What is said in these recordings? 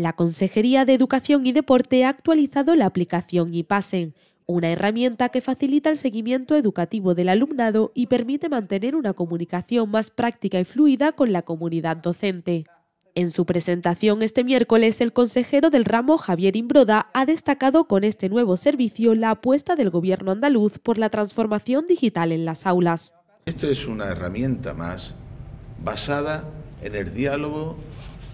La Consejería de Educación y Deporte ha actualizado la aplicación IPASEN, una herramienta que facilita el seguimiento educativo del alumnado y permite mantener una comunicación más práctica y fluida con la comunidad docente. En su presentación este miércoles, el consejero del ramo Javier Imbroda ha destacado con este nuevo servicio la apuesta del gobierno andaluz por la transformación digital en las aulas. Esto es una herramienta más basada en el diálogo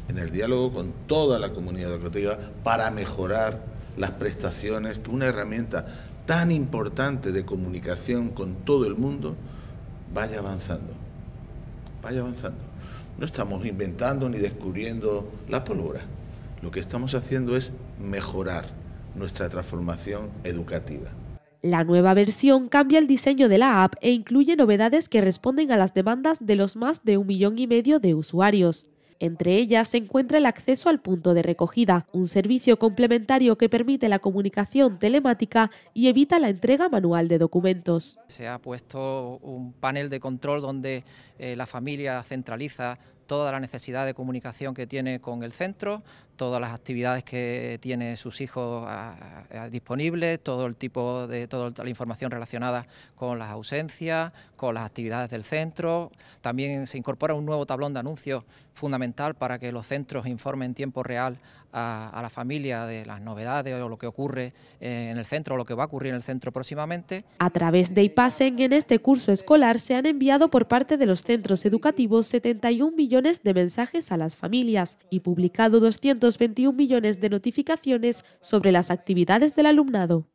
en el diálogo con toda la comunidad educativa para mejorar las prestaciones que una herramienta tan importante de comunicación con todo el mundo vaya avanzando. Vaya avanzando. No estamos inventando ni descubriendo la pólvora. Lo que estamos haciendo es mejorar nuestra transformación educativa. La nueva versión cambia el diseño de la app e incluye novedades que responden a las demandas de los más de un millón y medio de usuarios. Entre ellas se encuentra el acceso al punto de recogida, un servicio complementario que permite la comunicación telemática y evita la entrega manual de documentos. Se ha puesto un panel de control donde eh, la familia centraliza toda la necesidad de comunicación que tiene con el centro, todas las actividades que tiene sus hijos ah, ah, disponibles, todo el tipo de toda la información relacionada con las ausencias, con las actividades del centro. También se incorpora un nuevo tablón de anuncios fundamental para que los centros informen en tiempo real a, la familia de las novedades o lo que ocurre en el centro o lo que va a ocurrir en el centro próximamente. A través de IPASEN en este curso escolar se han enviado por parte de los centros educativos 71 millones de mensajes a las familias y publicado 221 millones de notificaciones sobre las actividades del alumnado.